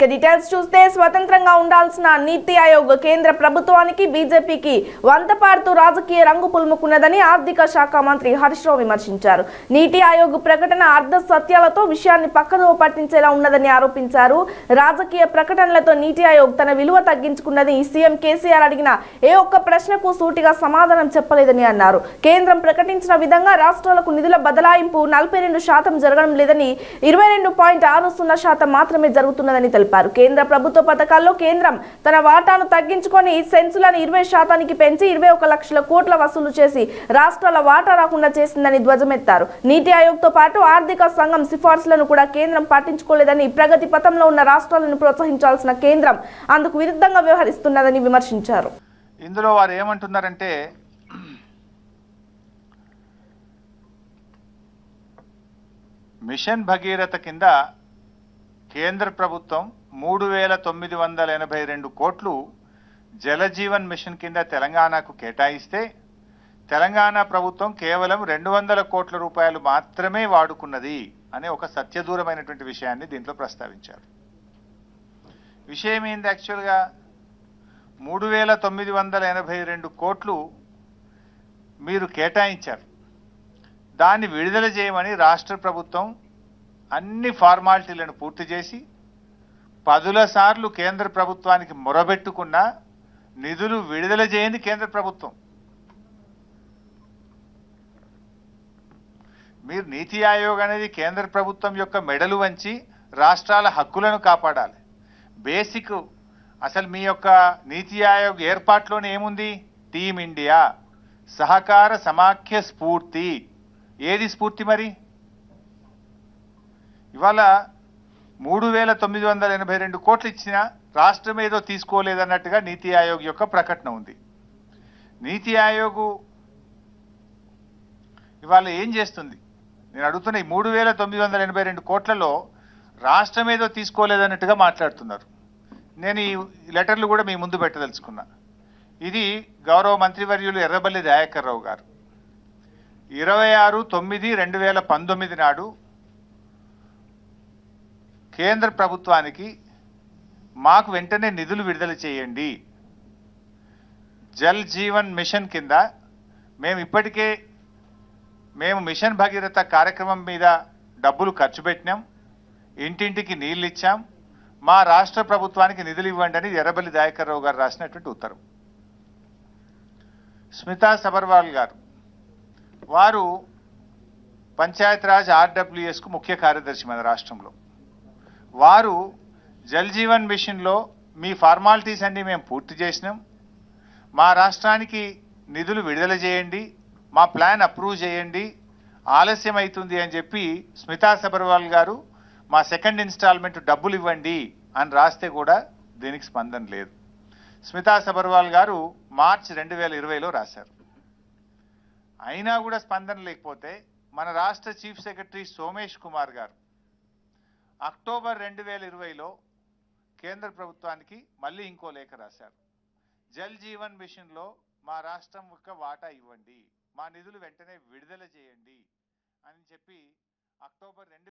ఇక డీటెయిల్స్ చూస్తే స్వతంత్రంగా ఉండాల్సిన నీతి ఆయోగ్ కేంద్ర ప్రభుత్వానికి బీజేపీకి వంతపాడుతూ రాజకీయ రంగు పులుముకున్నదని ఆర్థిక శాఖ మంత్రి హరీష్ విమర్శించారు నీతి ఆయోగ్ ప్రకటన అర్ధ సత్యాలతో విషయాన్ని పక్కదో పట్టించేలా ఉన్నదని ఆరోపించారు రాజకీయ ప్రకటనలతో నీతి ఆయోగ్ తన విలువ తగ్గించుకున్నది సీఎం కేసీఆర్ అడిగిన ఏ ఒక్క ప్రశ్నకు సూటిగా సమాధానం చెప్పలేదని అన్నారు కేంద్రం ప్రకటించిన విధంగా రాష్ట్రాలకు నిధుల బదలాయింపు నలభై శాతం జరగడం లేదని ఇరవై శాతం మాత్రమే జరుగుతున్నదని తెలిపారు తెలిపారు కేంద్ర ప్రభుత్వ పథకాల్లో కేంద్రం తన వాటాను తగ్గించుకొని సెన్సులను ఇరవై శాతానికి పెంచి ఇరవై ఒక లక్షల కోట్ల వసూలు చేసి రాష్ట్రాల వాటా రాకుండా చేసిందని ధ్వజమెత్తారు నీతి ఆయోగ్తో పాటు ఆర్థిక సంఘం సిఫార్సులను కూడా కేంద్రం పాటించుకోలేదని ప్రగతి పథంలో ఉన్న రాష్ట్రాలను ప్రోత్సహించాల్సిన కేంద్రం అందుకు విరుద్ధంగా వ్యవహరిస్తున్నదని విమర్శించారు ఇందులో వారు ఏమంటున్నారంటే మిషన్ భగీరథ కింద కేంద్ర ప్రభుత్వం మూడు వేల తొమ్మిది వందల ఎనభై రెండు కోట్లు జలజీవన్ మిషన్ కింద తెలంగాణకు కేటాయిస్తే తెలంగాణ ప్రభుత్వం కేవలం రెండు వందల కోట్ల రూపాయలు మాత్రమే వాడుకున్నది అనే ఒక సత్యదూరమైనటువంటి విషయాన్ని దీంట్లో ప్రస్తావించారు విషయం ఏంది యాక్చువల్గా మూడు వేల తొమ్మిది వందల ఎనభై రెండు కోట్లు మీరు కేటాయించారు దాన్ని విడుదల చేయమని రాష్ట్ర ప్రభుత్వం అన్ని ఫార్మాలిటీలను పూర్తి చేసి పదుల సార్లు కేంద్ర ప్రభుత్వానికి మొరబెట్టుకున్న నిధులు విడుదల చేయని కేంద్ర ప్రభుత్వం మీరు నీతి ఆయోగ్ అనేది కేంద్ర ప్రభుత్వం యొక్క మెడలు వంచి రాష్ట్రాల హక్కులను కాపాడాలి బేసిక్ అసలు మీ యొక్క నీతి ఆయోగ్ ఏర్పాటులోనే ఏముంది టీమిండియా ఇండియా సహకార సమాఖ్య స్ఫూర్తి ఏది స్ఫూర్తి మరి ఇవాళ మూడు వేల తొమ్మిది వందల ఎనభై రెండు కోట్లు ఇచ్చిన రాష్ట్రం ఏదో తీసుకోలేదన్నట్టుగా నీతి ఆయోగ్ యొక్క ప్రకటన ఉంది నీతి ఆయోగ్ ఇవాళ ఏం చేస్తుంది నేను అడుగుతున్న ఈ మూడు వేల తొమ్మిది వందల ఎనభై రెండు కోట్లలో రాష్ట్రం ఏదో తీసుకోలేదన్నట్టుగా మాట్లాడుతున్నారు నేను ఈ లెటర్లు కూడా మీ ముందు పెట్టదలుచుకున్నా ఇది గౌరవ మంత్రివర్యులు ఎర్రబల్లి రాయకర్రావు గారు ఇరవై ఆరు తొమ్మిది రెండు వేల పంతొమ్మిది నాడు కేంద్ర ప్రభుత్వానికి మాకు వెంటనే నిధులు విడుదల చేయండి జల్ జీవన్ మిషన్ కింద మేము ఇప్పటికే మేము మిషన్ భగీరథ కార్యక్రమం మీద డబ్బులు ఖర్చు పెట్టినాం ఇంటింటికి నీళ్ళు ఇచ్చాం మా రాష్ట్ర ప్రభుత్వానికి నిధులు ఇవ్వండి అని ఎర్రబల్లి దయాకర్ రావు గారు రాసినటువంటి ఉత్తరం స్మితా సబర్వాల్ గారు వారు పంచాయతీరాజ్ ఆర్డబ్ల్యూఎస్కు ముఖ్య కార్యదర్శి మన రాష్ట్రంలో వారు జల్ జీవన్ మిషన్లో మీ ఫార్మాలిటీస్ అన్ని మేము పూర్తి చేసినాం మా రాష్ట్రానికి నిధులు విడుదల చేయండి మా ప్లాన్ అప్రూవ్ చేయండి ఆలస్యం అవుతుంది అని చెప్పి స్మితా సబర్వాల్ గారు మా సెకండ్ ఇన్స్టాల్మెంట్ డబ్బులు ఇవ్వండి అని రాస్తే కూడా దీనికి స్పందన లేదు స్మితా సబర్వాల్ గారు మార్చ్ రెండు వేల ఇరవైలో రాశారు అయినా కూడా స్పందన లేకపోతే మన రాష్ట్ర చీఫ్ సెక్రటరీ సోమేష్ కుమార్ గారు అక్టోబర్ రెండు వేల ఇరవైలో కేంద్ర ప్రభుత్వానికి మళ్ళీ ఇంకో లేఖ రాశారు జల్ జీవన్ మిషన్లో మా రాష్ట్రం యొక్క వాటా ఇవ్వండి మా నిధులు వెంటనే విడుదల చేయండి అని చెప్పి అక్టోబర్ రెండు